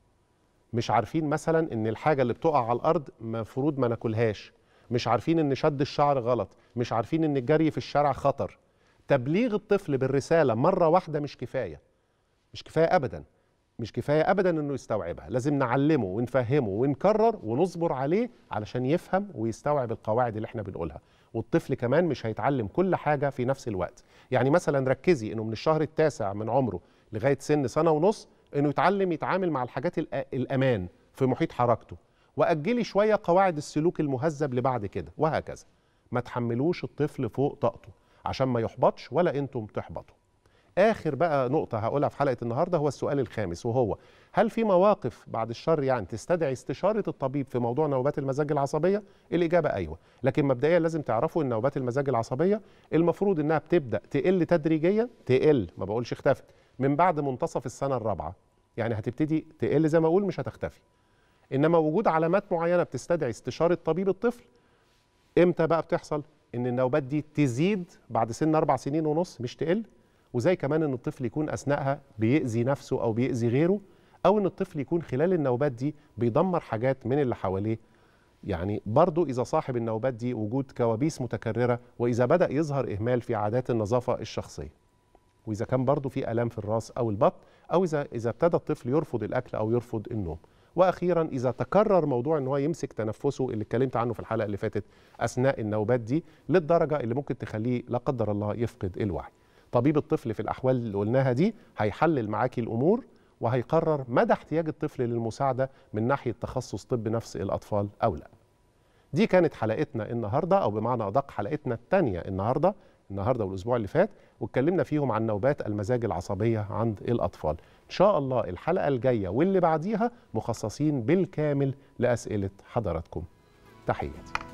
مش عارفين مثلا ان الحاجه اللي بتقع على الارض مفروض ما ناكلهاش مش عارفين ان شد الشعر غلط مش عارفين ان الجري في الشارع خطر تبليغ الطفل بالرساله مره واحده مش كفايه مش كفايه ابدا مش كفايه ابدا انه يستوعبها لازم نعلمه ونفهمه ونكرر ونصبر عليه علشان يفهم ويستوعب القواعد اللي احنا بنقولها والطفل كمان مش هيتعلم كل حاجه في نفس الوقت يعني مثلا ركزي انه من الشهر التاسع من عمره لغايه سن سنه ونص انه يتعلم يتعامل مع الحاجات الامان في محيط حركته واجلي شويه قواعد السلوك المهذب لبعد كده وهكذا ما تحملوش الطفل فوق طاقته عشان ما يحبطش ولا انتم تحبطوا اخر بقى نقطه هقولها في حلقه النهارده هو السؤال الخامس وهو هل في مواقف بعد الشر يعني تستدعي استشاره الطبيب في موضوع نوبات المزاج العصبيه الاجابه ايوه لكن مبدئيا لازم تعرفوا ان نوبات المزاج العصبيه المفروض انها بتبدا تقل تدريجيا تقل ما بقولش اختفت من بعد منتصف السنه الرابعه يعني هتبتدي تقل زي ما اقول مش هتختفي انما وجود علامات معينه بتستدعي استشاره طبيب الطفل امتى بقى بتحصل ان النوبات دي تزيد بعد سن اربع سنين ونص مش تقل وزي كمان ان الطفل يكون اثناءها بيأذي نفسه او بيأذي غيره او ان الطفل يكون خلال النوبات دي بيدمر حاجات من اللي حواليه يعني برضو إذا صاحب النوبات دي وجود كوابيس متكررة وإذا بدأ يظهر إهمال في عادات النظافة الشخصية وإذا كان برضو في ألام في الراس أو البطن أو إذا, إذا ابتدى الطفل يرفض الأكل أو يرفض النوم واخيرا اذا تكرر موضوع ان هو يمسك تنفسه اللي اتكلمت عنه في الحلقه اللي فاتت اثناء النوبات دي للدرجه اللي ممكن تخليه لا قدر الله يفقد الوعي طبيب الطفل في الاحوال اللي قلناها دي هيحلل معاكي الامور وهيقرر مدى احتياج الطفل للمساعده من ناحيه تخصص طب نفس الاطفال او لا دي كانت حلقتنا النهارده او بمعنى ادق حلقتنا الثانيه النهارده النهارده والاسبوع اللي فات واتكلمنا فيهم عن نوبات المزاج العصبيه عند الاطفال ان شاء الله الحلقه الجايه واللي بعديها مخصصين بالكامل لاسئله حضراتكم تحياتي